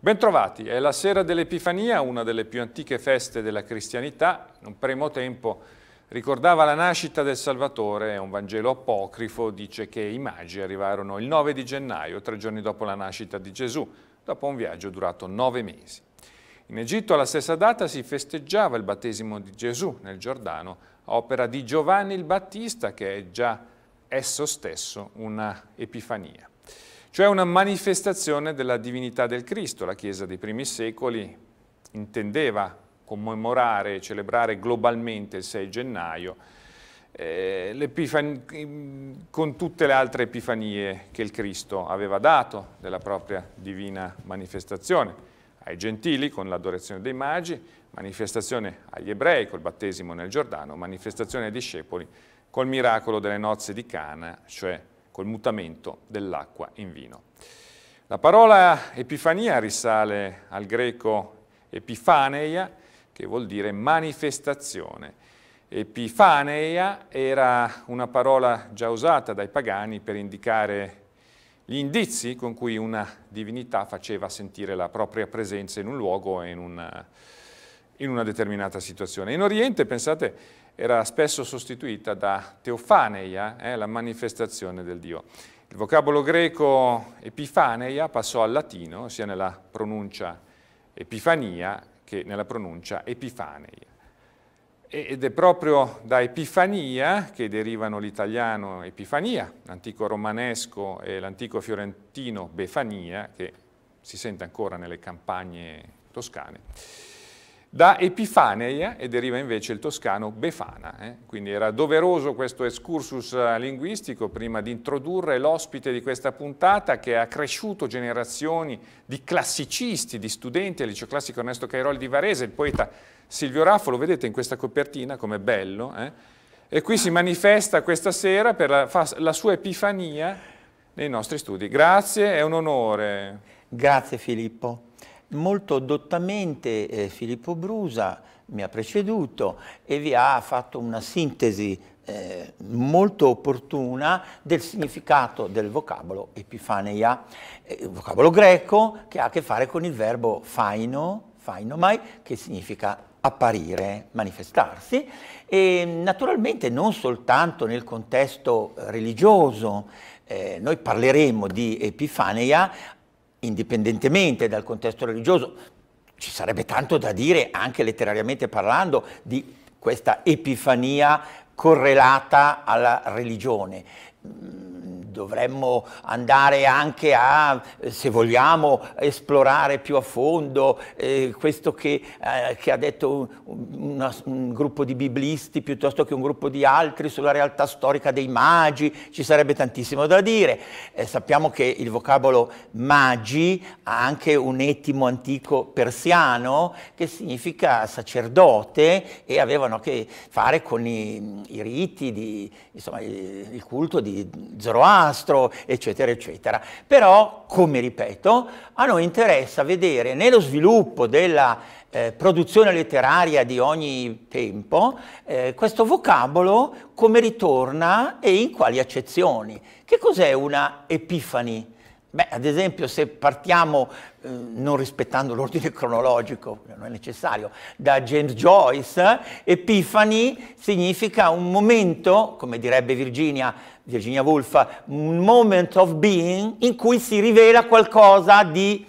Bentrovati, è la sera dell'Epifania, una delle più antiche feste della cristianità. In un primo tempo ricordava la nascita del Salvatore, un Vangelo apocrifo dice che i magi arrivarono il 9 di gennaio, tre giorni dopo la nascita di Gesù, dopo un viaggio durato nove mesi. In Egitto alla stessa data si festeggiava il battesimo di Gesù nel Giordano, opera di Giovanni il Battista, che è già esso stesso una Epifania cioè una manifestazione della divinità del Cristo. La Chiesa dei primi secoli intendeva commemorare e celebrare globalmente il 6 gennaio eh, con tutte le altre epifanie che il Cristo aveva dato della propria divina manifestazione. Ai gentili con l'adorazione dei magi, manifestazione agli ebrei col battesimo nel Giordano, manifestazione ai discepoli col miracolo delle nozze di Cana, cioè col mutamento dell'acqua in vino. La parola epifania risale al greco epifaneia, che vuol dire manifestazione. Epifaneia era una parola già usata dai pagani per indicare gli indizi con cui una divinità faceva sentire la propria presenza in un luogo e in una, in una determinata situazione. In Oriente, pensate, era spesso sostituita da teofaneia, eh, la manifestazione del Dio. Il vocabolo greco epifaneia passò al latino sia nella pronuncia epifania che nella pronuncia epifaneia. Ed è proprio da Epifania che derivano l'italiano Epifania, l'antico romanesco e l'antico fiorentino Befania, che si sente ancora nelle campagne toscane da Epifaneia, eh, e deriva invece il toscano Befana, eh? quindi era doveroso questo excursus eh, linguistico prima di introdurre l'ospite di questa puntata che ha cresciuto generazioni di classicisti, di studenti al liceo classico Ernesto Cairoli di Varese, il poeta Silvio Raffo, lo vedete in questa copertina, come bello, eh? e qui si manifesta questa sera per la, la sua epifania nei nostri studi. Grazie, è un onore. Grazie Filippo molto dottamente eh, Filippo Brusa mi ha preceduto e vi ha fatto una sintesi eh, molto opportuna del significato del vocabolo epifaneia, eh, vocabolo greco che ha a che fare con il verbo faino, fainomai, che significa apparire, manifestarsi, e naturalmente non soltanto nel contesto religioso, eh, noi parleremo di Epifaneia indipendentemente dal contesto religioso, ci sarebbe tanto da dire, anche letterariamente parlando, di questa epifania correlata alla religione dovremmo andare anche a, se vogliamo, esplorare più a fondo eh, questo che, eh, che, ha detto una, un gruppo di biblisti piuttosto che un gruppo di altri sulla realtà storica dei magi, ci sarebbe tantissimo da dire. Eh, sappiamo che il vocabolo magi ha anche un etimo antico persiano che significa sacerdote e avevano a che fare con i, i riti, di, insomma, il culto di Zoroastro disastro, eccetera, eccetera. Però, come ripeto, a noi interessa vedere nello sviluppo della eh, produzione letteraria di ogni tempo eh, questo vocabolo come ritorna e in quali accezioni. Che cos'è una epifani? Beh, ad esempio se partiamo, eh, non rispettando l'ordine cronologico, non è necessario, da James Joyce, Epifani significa un momento, come direbbe Virginia, Virginia Woolf, un moment of being in cui si rivela qualcosa di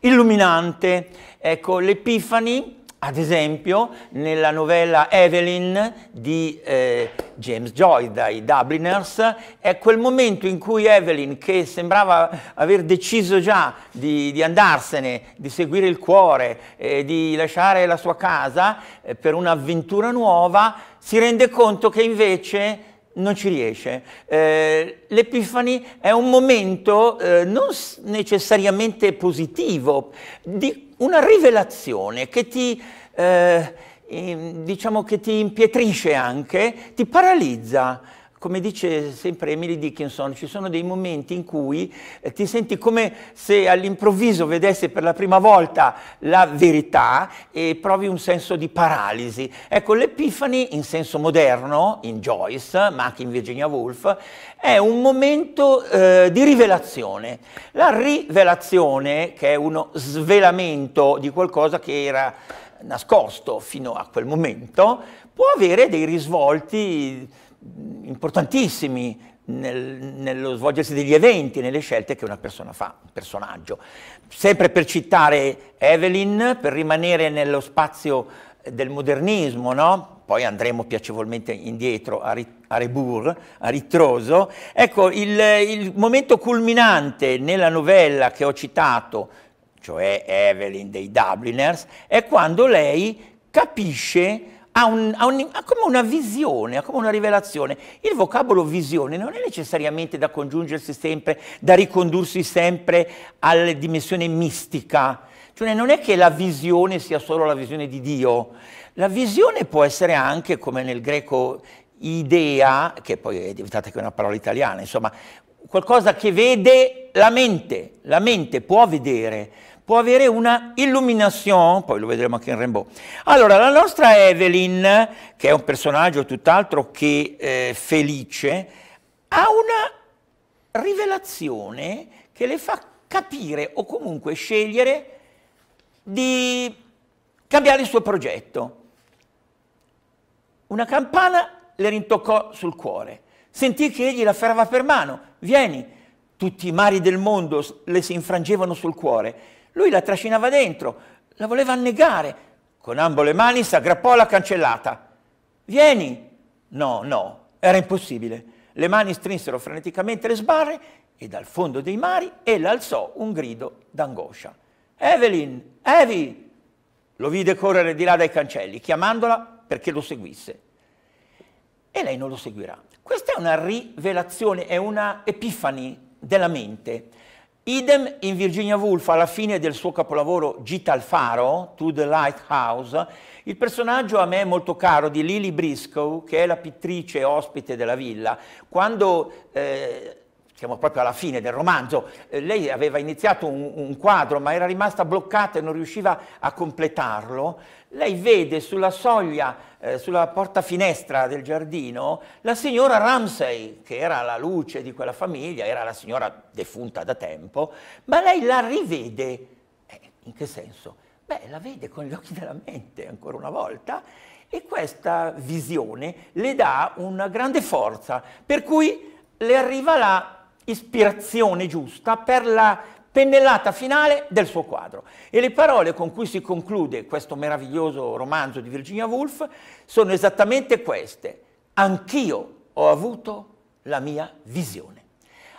illuminante. Ecco, l'Epifani ad esempio, nella novella Evelyn di eh, James Joy, dai Dubliners, è quel momento in cui Evelyn, che sembrava aver deciso già di, di andarsene, di seguire il cuore, eh, di lasciare la sua casa eh, per un'avventura nuova, si rende conto che invece non ci riesce. Eh, L'Epifani è un momento eh, non necessariamente positivo di una rivelazione che ti, eh, diciamo che ti impietrisce anche, ti paralizza, come dice sempre Emily Dickinson, ci sono dei momenti in cui eh, ti senti come se all'improvviso vedessi per la prima volta la verità e provi un senso di paralisi. Ecco, l'Epifani in senso moderno, in Joyce, ma anche in Virginia Woolf, è un momento eh, di rivelazione. La rivelazione, che è uno svelamento di qualcosa che era nascosto fino a quel momento, può avere dei risvolti importantissimi nel, nello svolgersi degli eventi, nelle scelte che una persona fa, un personaggio. Sempre per citare Evelyn, per rimanere nello spazio del modernismo, no? poi andremo piacevolmente indietro a, Ri, a Rebourg, a Ritroso. Ecco, il, il momento culminante nella novella che ho citato, cioè Evelyn dei Dubliners, è quando lei capisce ha, un, ha, un, ha, come una visione, ha come una rivelazione. Il vocabolo visione non è necessariamente da congiungersi sempre, da ricondursi sempre alla dimensione mistica. Cioè non è che la visione sia solo la visione di Dio. La visione può essere anche, come nel greco idea, che poi è diventata anche una parola italiana, insomma, qualcosa che vede la mente, la mente può vedere, può avere una illuminazione, poi lo vedremo anche in Rimbaud. Allora, la nostra Evelyn, che è un personaggio tutt'altro che eh, felice, ha una rivelazione che le fa capire o comunque scegliere di cambiare il suo progetto. Una campana le rintoccò sul cuore, sentì che egli la afferrava per mano, vieni, tutti i mari del mondo le si infrangevano sul cuore. Lui la trascinava dentro, la voleva annegare. Con ambo le mani si aggrappò alla cancellata. Vieni! No, no, era impossibile. Le mani strinsero freneticamente le sbarre e dal fondo dei mari ella alzò un grido d'angoscia. Evelyn! Evi! Lo vide correre di là dai cancelli, chiamandola perché lo seguisse. E lei non lo seguirà. Questa è una rivelazione, è una epifani della mente. Idem in Virginia Woolf, alla fine del suo capolavoro Gita al faro, To the Lighthouse, il personaggio a me molto caro di Lily Briscoe, che è la pittrice ospite della villa, quando eh, siamo proprio alla fine del romanzo, eh, lei aveva iniziato un, un, quadro ma era rimasta bloccata e non riusciva a completarlo, lei vede sulla soglia, eh, sulla porta finestra del giardino, la signora Ramsey, che era la luce di quella famiglia, era la signora defunta da tempo, ma lei la rivede. Eh, in che senso? Beh, la vede con gli occhi della mente, ancora una volta, e questa visione le dà una grande forza, per cui le arriva là ispirazione giusta per la pennellata finale del suo quadro. E le parole con cui si conclude questo meraviglioso romanzo di Virginia Woolf sono esattamente queste. Anch'io ho avuto la mia visione.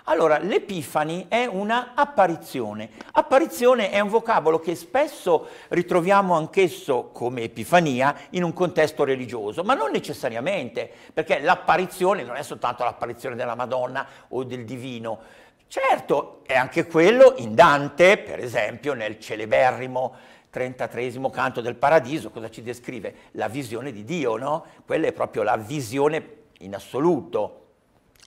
Allora, l'Epifani è una apparizione. Apparizione è un vocabolo che spesso ritroviamo anch'esso come Epifania in un contesto religioso, ma non necessariamente, perché l'apparizione non è soltanto l'apparizione della Madonna o del Divino. Certo, è anche quello in Dante, per esempio, nel celeberrimo 33 canto del Paradiso, cosa ci descrive? La visione di Dio, no? Quella è proprio la visione in assoluto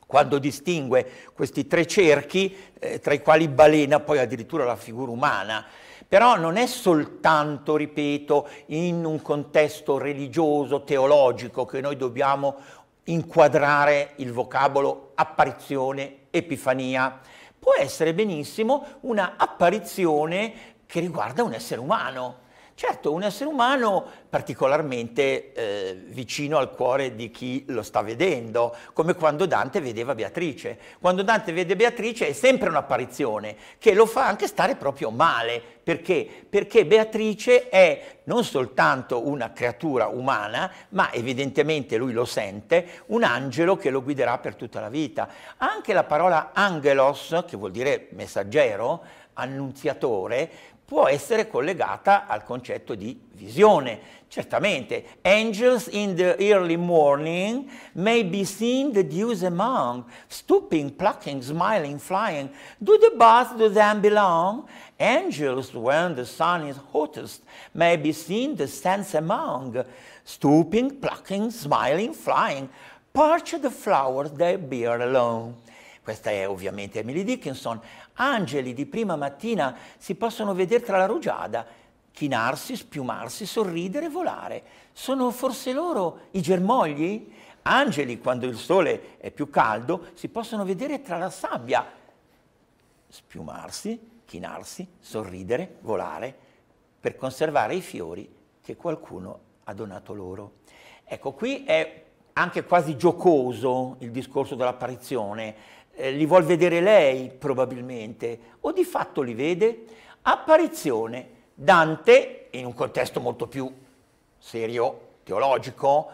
quando distingue questi tre cerchi, eh, tra i quali balena poi addirittura la figura umana. Però non è soltanto, ripeto, in un contesto religioso, teologico, che noi dobbiamo inquadrare il vocabolo apparizione, epifania. Può essere benissimo una apparizione che riguarda un essere umano Certo, un essere umano particolarmente eh, vicino al cuore di chi lo sta vedendo, come quando Dante vedeva Beatrice. Quando Dante vede Beatrice è sempre un'apparizione che lo fa anche stare proprio male. Perché? Perché Beatrice è non soltanto una creatura umana, ma evidentemente lui lo sente, un angelo che lo guiderà per tutta la vita. Anche la parola angelos, che vuol dire messaggero, annunziatore, può essere collegata al concetto di visione. Certamente, angels in the early morning may be seen the dews among, stooping, plucking, smiling, flying. Do the birds to them belong? Angels, when the sun is hottest, may be seen the sense among, stooping, plucking, smiling, flying. Perch the flowers they bear alone. Questa è ovviamente Emily Dickinson angeli di prima mattina si possono vedere tra la rugiada, chinarsi, spiumarsi, sorridere, volare. Sono forse loro i germogli? Angeli, quando il sole è più caldo, si possono vedere tra la sabbia, spiumarsi, chinarsi, sorridere, volare, per conservare i fiori che qualcuno ha donato loro. Ecco, qui è anche quasi giocoso il discorso dell'apparizione, eh, li vuol vedere lei probabilmente, o di fatto li vede. Apparizione, Dante, in un contesto molto più serio, teologico,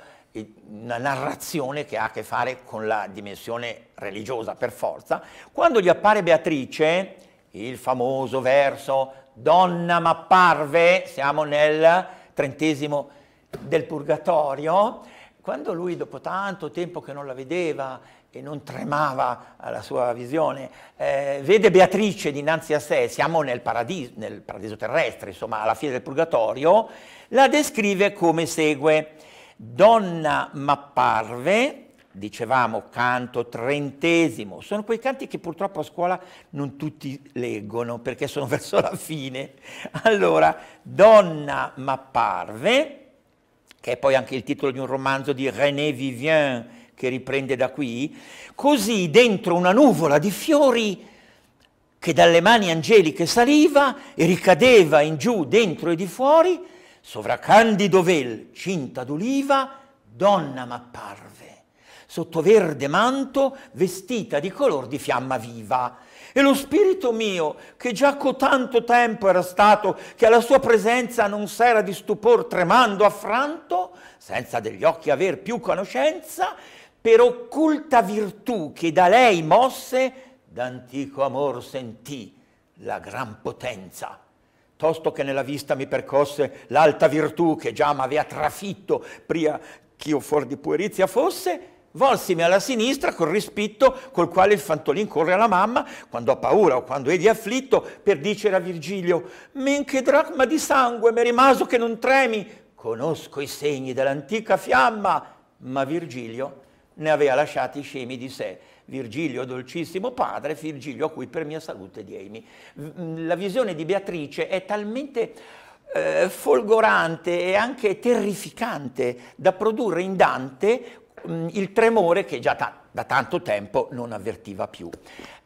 una narrazione che ha a che fare con la dimensione religiosa per forza, quando gli appare Beatrice, il famoso verso Donna m'apparve, siamo nel trentesimo del Purgatorio, quando lui dopo tanto tempo che non la vedeva e non tremava alla sua visione, eh, vede Beatrice dinanzi a sé, siamo nel paradiso, nel paradiso terrestre, insomma alla fine del purgatorio, la descrive come segue. Donna m'apparve, dicevamo canto trentesimo, sono quei canti che purtroppo a scuola non tutti leggono perché sono verso la fine. Allora, Donna m'apparve, che è poi anche il titolo di un romanzo di René Vivien, che riprende da qui, così dentro una nuvola di fiori che dalle mani angeliche saliva e ricadeva in giù, dentro e di fuori, sovra candido vel, cinta d'oliva, donna m'apparve, sotto verde manto, vestita di color di fiamma viva. E lo spirito mio, che già cotanto tempo era stato, che alla sua presenza non s'era di stupor tremando affranto, senza degli occhi aver più conoscenza, per occulta virtù che da lei mosse, d'antico amor sentì la gran potenza. Tosto che nella vista mi percosse l'alta virtù che già m'avea trafitto pria ch'io fuori di puerizia fosse, volsimi alla sinistra col rispitto col quale il fantolin corre alla mamma quando ha paura o quando è di afflitto per dicere a Virgilio «Men che dracma di sangue m'è rimaso che non tremi, conosco i segni dell'antica fiamma», ma Virgilio ne aveva lasciati scemi di sé. Virgilio, dolcissimo padre, Virgilio a cui per mia salute diemi. Mm, la visione di Beatrice è talmente eh, folgorante e anche terrificante da produrre in Dante mh, mm, il tremore che già da tanto tempo non avvertiva più.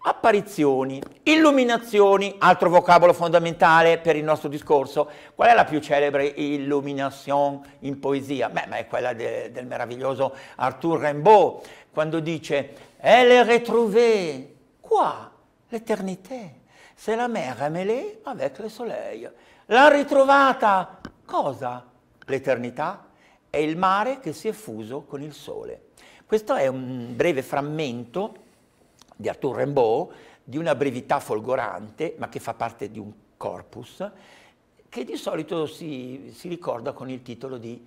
Apparizioni, illuminazioni, altro vocabolo fondamentale per il nostro discorso. Qual è la più celebre illumination in poesia? Beh, ma è quella de, del meraviglioso Arthur Rimbaud, quando dice «Elle est retrouvée, qua, l'éternité, c'est la mer mêlée avec le soleil». L'ha ritrovata, cosa? L'eternità è il mare che si è fuso con il sole. Questo è un breve frammento di Arthur Rimbaud, di una brevità folgorante, ma che fa parte di un corpus, che di solito si, si ricorda con il titolo di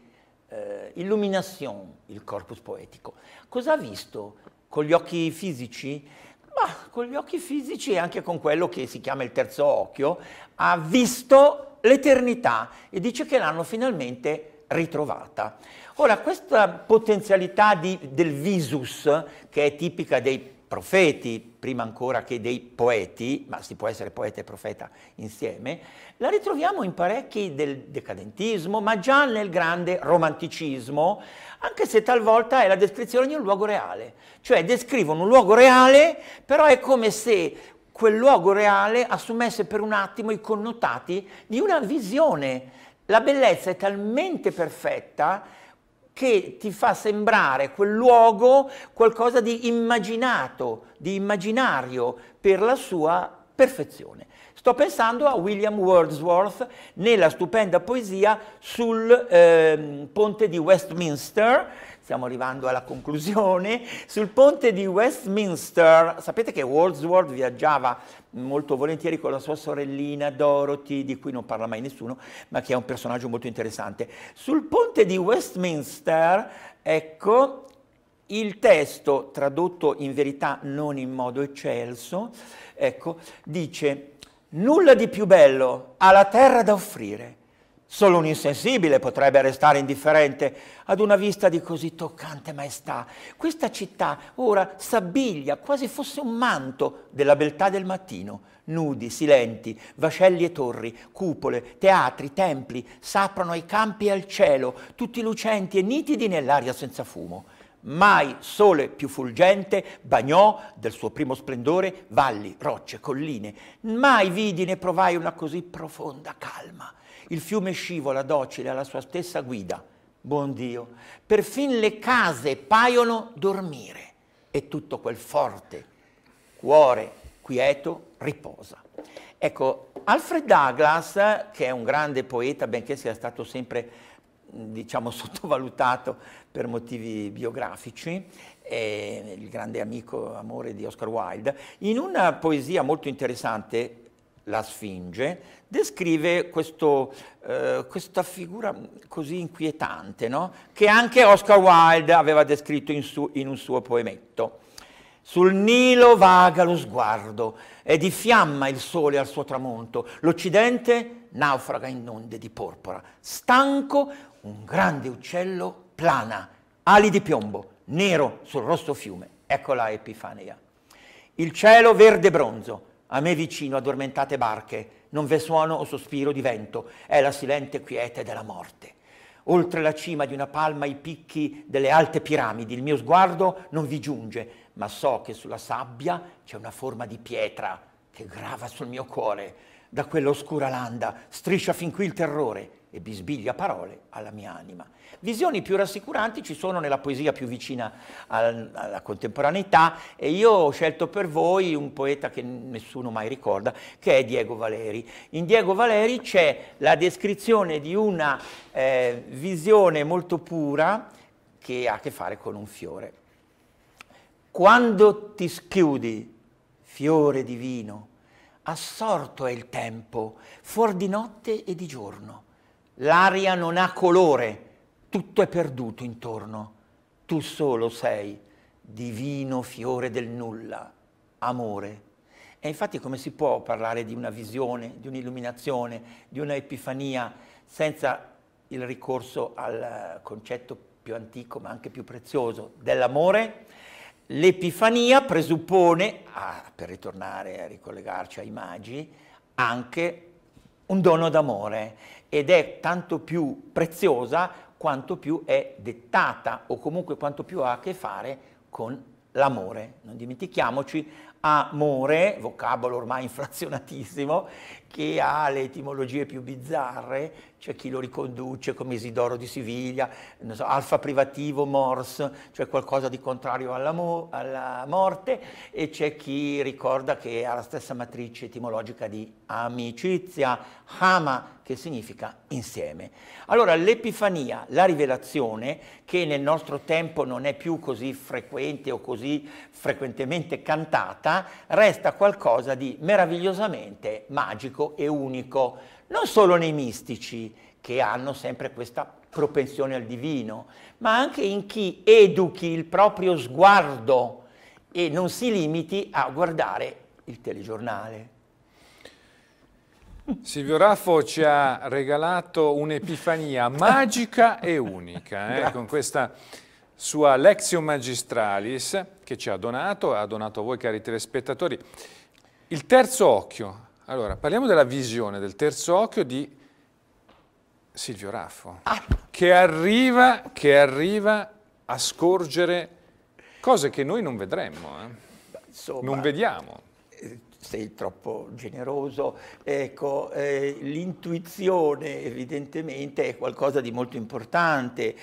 eh, Illumination, il corpus poetico. Cosa ha visto? Con gli occhi fisici? Ma con gli occhi fisici e anche con quello che si chiama il terzo occhio, ha visto l'eternità e dice che l'hanno finalmente ritrovata. Ora, questa potenzialità di, del visus, che è tipica dei profeti, prima ancora che dei poeti, ma si può essere poeta e profeta insieme, la ritroviamo in parecchi del decadentismo, ma già nel grande romanticismo, anche se talvolta è la descrizione di un luogo reale. Cioè descrivono un luogo reale, però è come se quel luogo reale assumesse per un attimo i connotati di una visione la bellezza è talmente perfetta che ti fa sembrare quel luogo qualcosa di immaginato, di immaginario per la sua perfezione. Sto pensando a William Wordsworth nella stupenda poesia sul eh, ponte di Westminster, stiamo arrivando alla conclusione, sul ponte di Westminster, sapete che Wordsworth viaggiava molto volentieri con la sua sorellina Dorothy, di cui non parla mai nessuno, ma che è un personaggio molto interessante. Sul ponte di Westminster, ecco, il testo, tradotto in verità non in modo eccelso, ecco, dice «Nulla di più bello alla terra da offrire, Solo un insensibile potrebbe restare indifferente ad una vista di così toccante maestà. Questa città ora s'abbiglia, quasi fosse un manto della beltà del mattino. Nudi, silenti, vascelli e torri, cupole, teatri, templi, s'aprono ai campi e al cielo, tutti lucenti e nitidi nell'aria senza fumo. Mai sole più fulgente bagnò del suo primo splendore valli, rocce, colline. Mai vidi né provai una così profonda calma il fiume scivola docile alla sua stessa guida. Buon Dio, perfin le case paiono dormire e tutto quel forte cuore quieto riposa. Ecco, Alfred Douglas, che è un grande poeta, benché sia stato sempre, diciamo, sottovalutato per motivi biografici, è il grande amico, amore di Oscar Wilde, in una poesia molto interessante, la Sfinge, descrive questo, eh, questa figura così inquietante, no? che anche Oscar Wilde aveva descritto in, su, in un suo poemetto. Sul Nilo vaga lo sguardo è di fiamma il sole al suo tramonto. L'Occidente naufraga in onde di porpora. Stanco, un grande uccello plana, ali di piombo, nero sul rosso fiume. Eccola Epifania. Il cielo verde bronzo, a me vicino addormentate barche, non v'è suono o sospiro di vento, è la silente quiete della morte. Oltre la cima di una palma i picchi delle alte piramidi, il mio sguardo non vi giunge, ma so che sulla sabbia c'è una forma di pietra che grava sul mio cuore. Da quell'oscura landa striscia fin qui il terrore, e bisbiglia parole alla mia anima. Visioni più rassicuranti ci sono nella poesia più vicina alla contemporaneità e io ho scelto per voi un poeta che nessuno mai ricorda, che è Diego Valeri. In Diego Valeri c'è la descrizione di una eh, visione molto pura che ha a che fare con un fiore. Quando ti schiudi, fiore divino, assorto è il tempo, fuor di notte e di giorno l'aria non ha colore, tutto è perduto intorno, tu solo sei divino fiore del nulla, amore. E infatti come si può parlare di una visione, di un'illuminazione, di una epifania senza il ricorso al concetto più antico ma anche più prezioso dell'amore? L'epifania presuppone, ah, per ritornare a ricollegarci ai magi, anche un dono d'amore ed è tanto più preziosa quanto più è dettata o comunque quanto più ha a che fare con l'amore. Non dimentichiamoci amore, vocabolo ormai inflazionatissimo, che ha le etimologie più bizzarre, c'è cioè chi lo riconduce come Isidoro di Siviglia, so, alfa privativo mors, cioè qualcosa di contrario alla, mo alla morte, e c'è chi ricorda che ha la stessa matrice etimologica di amicizia, ama, che significa insieme. Allora l'Epifania, la rivelazione, che nel nostro tempo non è più così frequente o così frequentemente cantata, realtà resta qualcosa di meravigliosamente magico e unico, non solo nei mistici, che hanno sempre questa propensione al divino, ma anche in chi educhi il proprio sguardo e non si limiti a guardare il telegiornale. Silvio Raffo ci ha regalato un'epifania magica e unica, eh, con questa sua Lectio Magistralis che ci ha donato, ha donato a voi cari telespettatori. Il terzo occhio, allora parliamo della visione del terzo occhio di Silvio Raffo, ah. che, arriva, che arriva a scorgere cose che noi non vedremmo, eh. Insomma, non vediamo. Eh, sei troppo generoso, ecco, eh, l'intuizione evidentemente è qualcosa di molto importante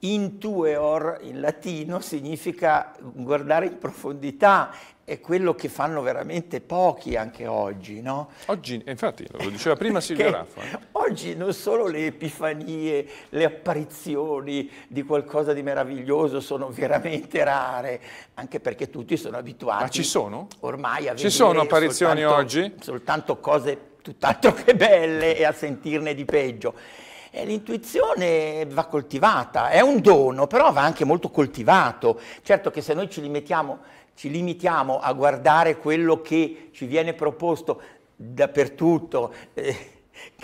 Intueor in latino significa guardare in profondità, è quello che fanno veramente pochi anche oggi, no? Oggi, infatti, lo diceva prima Silvia Raffa. Eh. Oggi non solo le epifanie, le apparizioni di qualcosa di meraviglioso sono veramente rare, anche perché tutti sono abituati. Ma ci sono? Ormai a Ci sono apparizioni soltanto, oggi? Soltanto cose tutt'altro che belle e a sentirne di peggio. Eh, l'intuizione va coltivata, è un dono, però va anche molto coltivato. Certo che se noi ci limitiamo, ci limitiamo a guardare quello che ci viene proposto dappertutto, eh,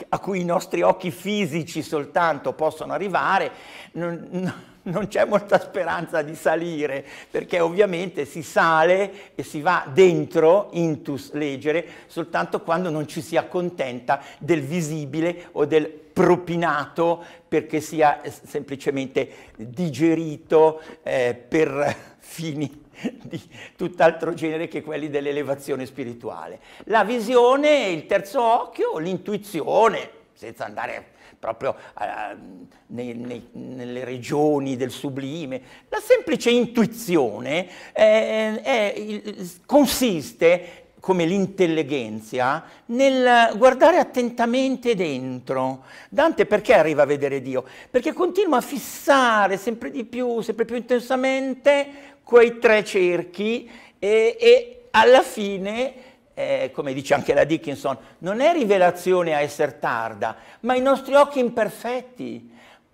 a cui i nostri occhi fisici soltanto possono arrivare, non, non c'è molta speranza di salire, perché ovviamente si sale e si va dentro, intus legere, soltanto quando non ci si accontenta del visibile o del propinato perché sia eh, semplicemente digerito eh, per fini di tutt'altro genere che quelli dell'elevazione spirituale. La visione, il terzo occhio, l'intuizione, senza andare proprio a, ehm, nei, nei, nelle regioni del sublime. La semplice intuizione eh, è, è, consiste come l'intelligenza, nel guardare attentamente dentro. Dante perché arriva a vedere Dio? Perché continua a fissare sempre di più, sempre più intensamente quei tre cerchi e, e alla fine, eh, come dice anche la Dickinson, non è rivelazione a essere tarda, ma i nostri occhi imperfetti.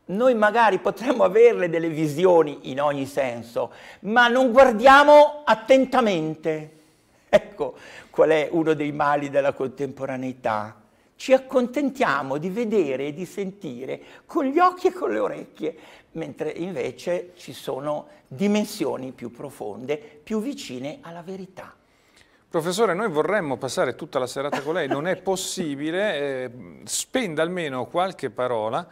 Noi magari potremmo averle delle visioni in ogni senso, ma non guardiamo attentamente. Ecco qual è uno dei mali della contemporaneità. Ci accontentiamo di vedere e di sentire con gli occhi e con le orecchie, mentre invece ci sono dimensioni più profonde, più vicine alla verità. Professore, noi vorremmo passare tutta la serata con lei, non è possibile, eh, spenda almeno qualche parola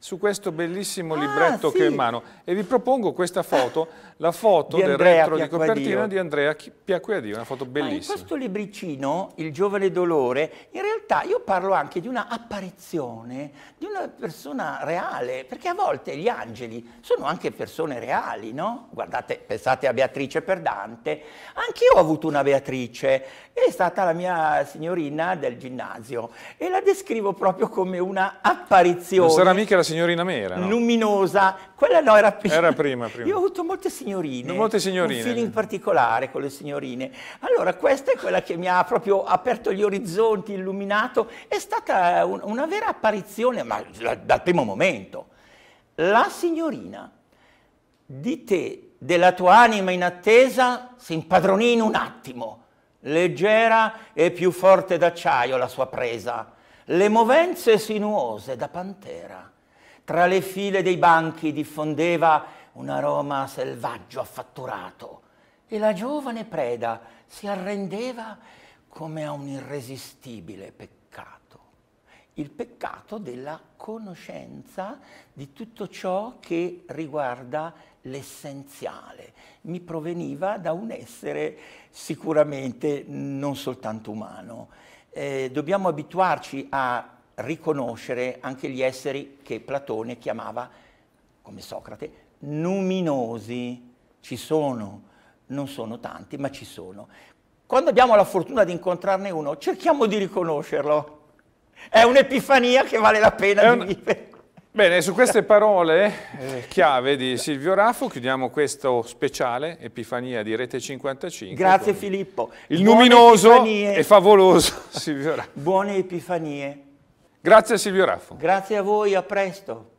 su questo bellissimo ah, libretto ah, sì. che ho in mano e vi propongo questa foto, la foto del retro di copertina di Andrea Piacquadio, una foto bellissima. Ma in questo libricino, Il giovane dolore, in realtà io parlo anche di una apparizione di una persona reale, perché a volte gli angeli sono anche persone reali, no? Guardate, pensate a Beatrice per Dante, anch'io ho avuto una Beatrice, è stata la mia signorina del ginnasio e la descrivo proprio come una apparizione. Non sarà mica la signorina mera. No? Luminosa, quella no, era prima. Era prima, prima. Io ho avuto molte signorine. Molte signorine. Un feeling particolare con le signorine. Allora, questa è quella che mi ha proprio aperto gli orizzonti, illuminato. È stata un, una vera apparizione, ma la, dal primo momento. La signorina di te, della tua anima in attesa, si impadronì in un attimo. Leggera e più forte d'acciaio la sua presa le movenze sinuose da pantera. Tra le file dei banchi diffondeva un aroma selvaggio affatturato e la giovane preda si arrendeva come a un irresistibile peccato. Il peccato della conoscenza di tutto ciò che riguarda l'essenziale. Mi proveniva da un essere sicuramente non soltanto umano. Eh, dobbiamo abituarci a riconoscere anche gli esseri che Platone chiamava, come Socrate, numinosi. Ci sono, non sono tanti, ma ci sono. Quando abbiamo la fortuna di incontrarne uno, cerchiamo di riconoscerlo. È un'epifania che vale la pena un... di vivere. Bene, su queste parole eh, chiave di Silvio Raffo chiudiamo questo speciale Epifania di Rete 55. Grazie Filippo. Il Buone numinoso epifanie. e favoloso Silvio Raffo. Buone Epifanie. Grazie Silvio Raffo. Grazie a voi, a presto.